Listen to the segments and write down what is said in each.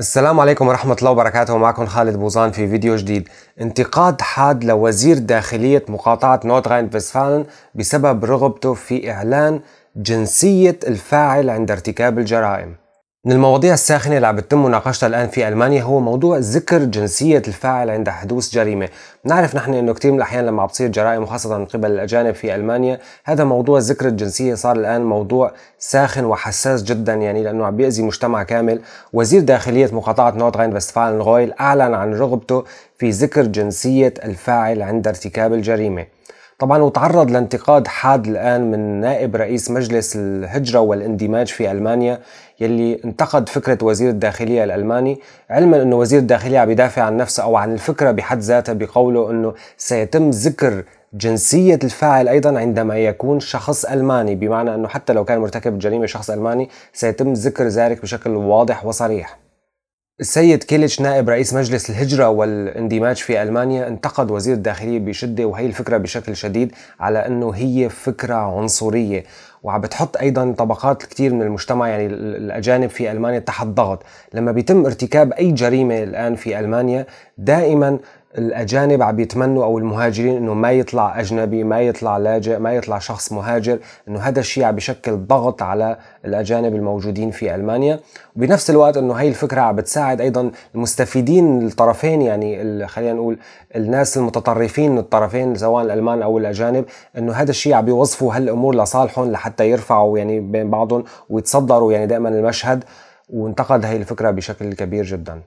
السلام عليكم ورحمة الله وبركاته معكم خالد بوزان في فيديو جديد انتقاد حاد لوزير داخلية مقاطعة نوردرين فيسفالن بسبب رغبته في إعلان جنسية الفاعل عند ارتكاب الجرائم من المواضيع الساخنة اللي عم بتم مناقشتها الآن في ألمانيا هو موضوع ذكر جنسية الفاعل عند حدوث جريمة، نعرف نحن إنه كثير من الأحيان لما بتصير جرائم وخاصة من قبل الأجانب في ألمانيا، هذا موضوع ذكر الجنسية صار الآن موضوع ساخن وحساس جدا يعني لأنه عم بيأذي مجتمع كامل، وزير داخلية مقاطعة نوردرين فيستفالن رويل أعلن عن رغبته في ذكر جنسية الفاعل عند ارتكاب الجريمة. طبعا وتعرض لانتقاد حاد الآن من نائب رئيس مجلس الهجرة والاندماج في ألمانيا يلي انتقد فكرة وزير الداخلية الألماني علما أنه وزير الداخلية عم يدافع عن نفسه أو عن الفكرة بحد ذاتها بقوله أنه سيتم ذكر جنسية الفاعل أيضا عندما يكون شخص ألماني بمعنى أنه حتى لو كان مرتكب الجريمة شخص ألماني سيتم ذكر ذلك بشكل واضح وصريح السيد كيليتش نائب رئيس مجلس الهجرة والاندماج في ألمانيا انتقد وزير الداخلية بشدة وهي الفكرة بشكل شديد على أنه هي فكرة عنصرية وعم بتحط ايضا طبقات كثير من المجتمع يعني الاجانب في المانيا تحت ضغط، لما بيتم ارتكاب اي جريمه الان في المانيا دائما الاجانب عم بيتمنوا او المهاجرين انه ما يطلع اجنبي ما يطلع لاجئ ما يطلع شخص مهاجر انه هذا الشيء عم بيشكل ضغط على الاجانب الموجودين في المانيا وبنفس الوقت انه هي الفكره عم بتساعد ايضا المستفيدين الطرفين يعني خلينا نقول الناس المتطرفين الطرفين سواء الالمان او الاجانب انه هذا الشيء عم بيوظفوا هالامور لصالحهم لحتى يرفعوا يعني بين بعضهم ويتصدروا يعني دائما المشهد وانتقد هي الفكره بشكل كبير جدا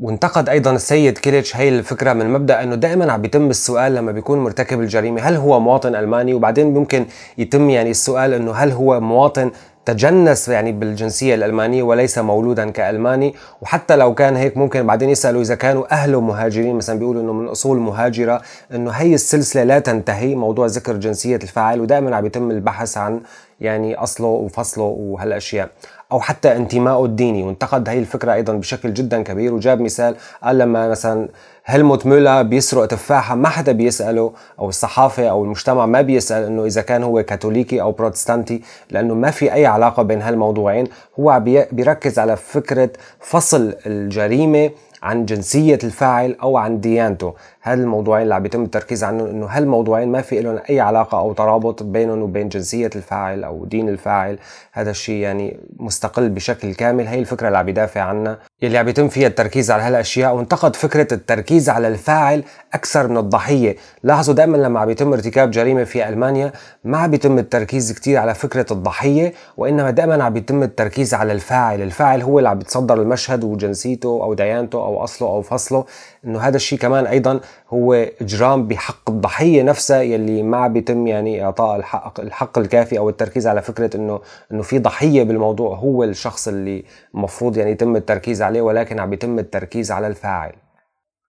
وانتقد ايضا السيد كيليتش هاي الفكره من مبدا انه دائما عم بيتم السؤال لما بيكون مرتكب الجريمه هل هو مواطن الماني وبعدين ممكن يتم يعني السؤال انه هل هو مواطن تجنس يعني بالجنسية الألمانية وليس مولودا كألماني وحتى لو كان هيك ممكن بعدين يسألوا إذا كانوا أهله مهاجرين مثلا بيقولوا إنه من أصول مهاجرة إنه هي السلسلة لا تنتهي موضوع ذكر جنسية الفاعل ودائما عم يتم البحث عن يعني أصله وفصله وهالأشياء أو حتى انتمائه الديني وانتقد هي الفكرة أيضا بشكل جدا كبير وجاب مثال قال لما مثلا هلموت مولا بيسرق تفاحة ما حدا بيسأله أو الصحافة أو المجتمع ما بيسأل إنه إذا كان هو كاثوليكي أو بروتستانتي لأنه ما في أي علاقة بين هالموضوعين هو بيركز على فكرة فصل الجريمة عن جنسيه الفاعل او عن ديانته هذا الموضوعين اللي عم بيتم التركيز عنه انه هالموضوعين ما في لهم اي علاقه او ترابط بينهم وبين جنسيه الفاعل او دين الفاعل هذا الشيء يعني مستقل بشكل كامل هي الفكره اللي عم يدافع عنها يلي عم بيتم فيها التركيز على هالاشياء وانتقد فكره التركيز على الفاعل اكثر من الضحيه، لاحظوا دائما لما عم بيتم ارتكاب جريمه في المانيا ما عم بيتم التركيز كثير على فكره الضحيه وانما دائما عم بيتم التركيز على الفاعل، الفاعل هو اللي عم بيتصدر المشهد وجنسيته او ديانته او اصله او فصله، انه هذا الشيء كمان ايضا هو اجرام بحق الضحيه نفسها يلي ما عم بيتم يعني اعطاء الحق الحق الكافي او التركيز على فكره انه انه في ضحيه بالموضوع هو الشخص اللي المفروض يعني يتم التركيز عليه عليه ولكن عم بيتم التركيز على الفاعل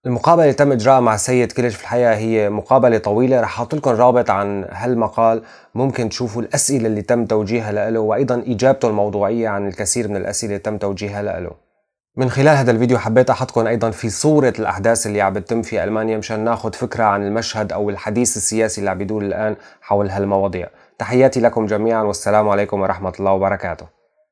المقابلة اللي تم إجراءها مع السيد كليش في الحقيقة هي مقابلة طويلة رح أحط لكم رابط عن هالمقال ممكن تشوفوا الأسئلة اللي تم توجيهها له وأيضا إجابته الموضوعية عن الكثير من الأسئلة اللي تم توجيهها له من خلال هذا الفيديو حبيت أحطكم أيضا في صورة الأحداث اللي عم بتتم في ألمانيا مشان ناخد فكرة عن المشهد أو الحديث السياسي اللي عم بيدور الآن حول هالمواضيع تحياتي لكم جميعا والسلام عليكم ورحمة الله وبركاته